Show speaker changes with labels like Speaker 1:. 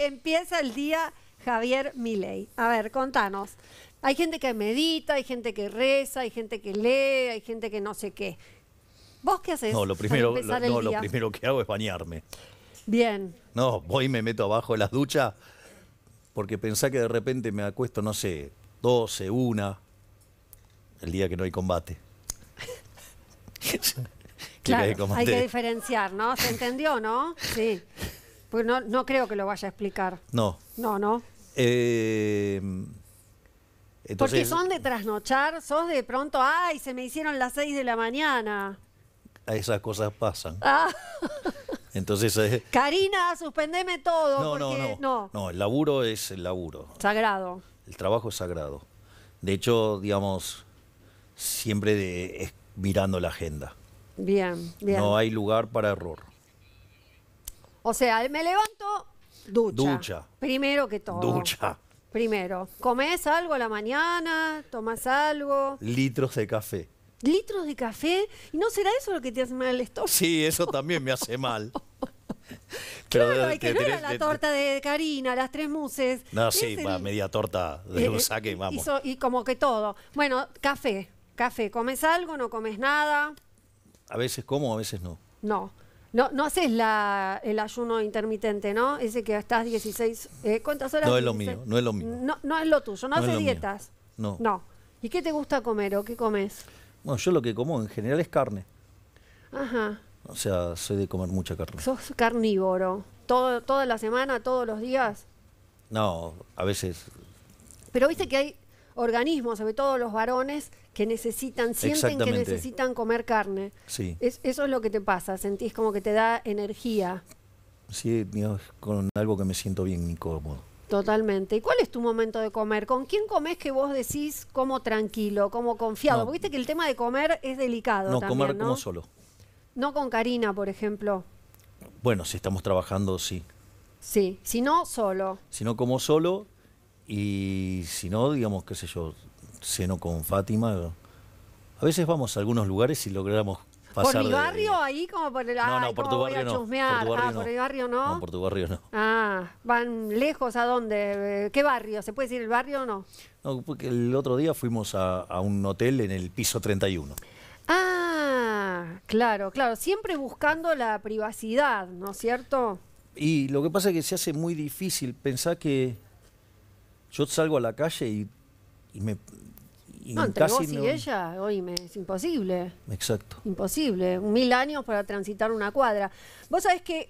Speaker 1: empieza el día Javier Milei? A ver, contanos. Hay gente que medita, hay gente que reza, hay gente que lee, hay gente que no sé qué. ¿Vos qué haces? No, lo primero, lo, primero
Speaker 2: que hago es bañarme. Bien. No, voy y me meto abajo de las duchas porque pensá que de repente me acuesto, no sé, 12, 1, el día que no hay combate. hay que
Speaker 1: diferenciar, ¿no? ¿Se entendió, no? Sí. Pues no, no creo que lo vaya a explicar. No. No, no.
Speaker 2: Eh, porque son
Speaker 1: de trasnochar, sos de pronto, ay, se me hicieron las seis de la mañana.
Speaker 2: Esas cosas pasan. Ah. Entonces, eh,
Speaker 1: Karina, suspendeme todo. No, no, no,
Speaker 2: no, el laburo es el laburo.
Speaker 1: Sagrado.
Speaker 2: El trabajo es sagrado. De hecho, digamos, siempre de, mirando la agenda.
Speaker 1: Bien, bien. No
Speaker 2: hay lugar para error.
Speaker 1: O sea, me levanto, ducha. Ducha. Primero que todo. Ducha. Primero, ¿comes algo a la mañana? tomas algo?
Speaker 2: Litros de café.
Speaker 1: ¿Litros de café? ¿Y no será eso lo que te hace mal el estómago?
Speaker 2: Sí, eso también me hace mal. Pero claro, y que no era la torta
Speaker 1: de Karina, las tres muses. No, sí,
Speaker 2: media torta de eh, un eh, saque, vamos.
Speaker 1: y como que todo. Bueno, café, café. ¿Comes algo? ¿No comes nada?
Speaker 2: A veces como, a veces no.
Speaker 1: No. No, no haces el ayuno intermitente, ¿no? Ese que estás 16... Eh, ¿Cuántas horas? No es lo mío, no es lo mío. No, es lo tuyo, no, haces dietas. No. No. ¿Y qué te gusta comer o qué comes?
Speaker 2: Bueno, yo lo que como en general es carne. Ajá. O sea, soy de comer mucha carne.
Speaker 1: ¿Sos carnívoro? ¿Todo, ¿Toda la semana, todos los días?
Speaker 2: No, a veces...
Speaker 1: Pero viste que hay organismos, sobre todo los varones, que necesitan, sienten que necesitan comer carne. Sí. eso es lo que te pasa, sentís como que te da energía.
Speaker 2: Sí, con algo que me siento bien cómodo.
Speaker 1: Totalmente. ¿Y cuál es tu momento de comer? ¿Con quién comes que vos decís como tranquilo, como confiado? Porque viste que el tema de comer es delicado. No, comer como solo. No con Karina, por ejemplo.
Speaker 2: Bueno, si estamos trabajando, sí.
Speaker 1: Sí, si no, solo.
Speaker 2: Si no como solo, y si no, digamos, qué sé yo, ceno con Fátima. A veces vamos a algunos lugares y logramos pasar. ¿Por mi barrio
Speaker 1: ahí? Como por el. No, no, por tu, barrio no. por tu ah, barrio no. el barrio no. por tu barrio no. Ah, ¿van lejos a dónde? Eh, ¿Qué barrio? ¿Se puede decir el barrio o no?
Speaker 2: No, porque el otro día fuimos a, a un hotel en el piso 31.
Speaker 1: Ah, claro, claro. Siempre buscando la privacidad, ¿no es cierto?
Speaker 2: Y lo que pasa es que se hace muy difícil pensar que yo salgo a la calle y, me. no, entre vos y
Speaker 1: ella, hoy me, es imposible. Exacto. Imposible. Mil años para transitar una cuadra. Vos sabés que